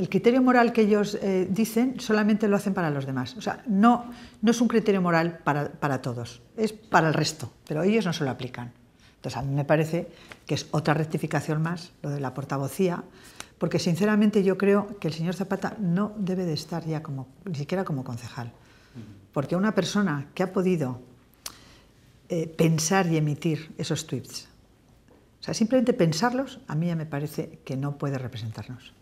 el criterio moral que ellos eh, dicen solamente lo hacen para los demás. O sea, no, no es un criterio moral para, todos, es para el resto, pero ellos no se lo aplican. Entonces, a mí me parece que es otra rectificación más, lo de la portavocía, porque sinceramente yo creo que el señor Zapata no debe de estar ya como, ni siquiera como concejal, porque una persona que ha podido eh, pensar y emitir esos tweets, o sea, simplemente pensarlos, a mí ya me parece que no puede representarnos.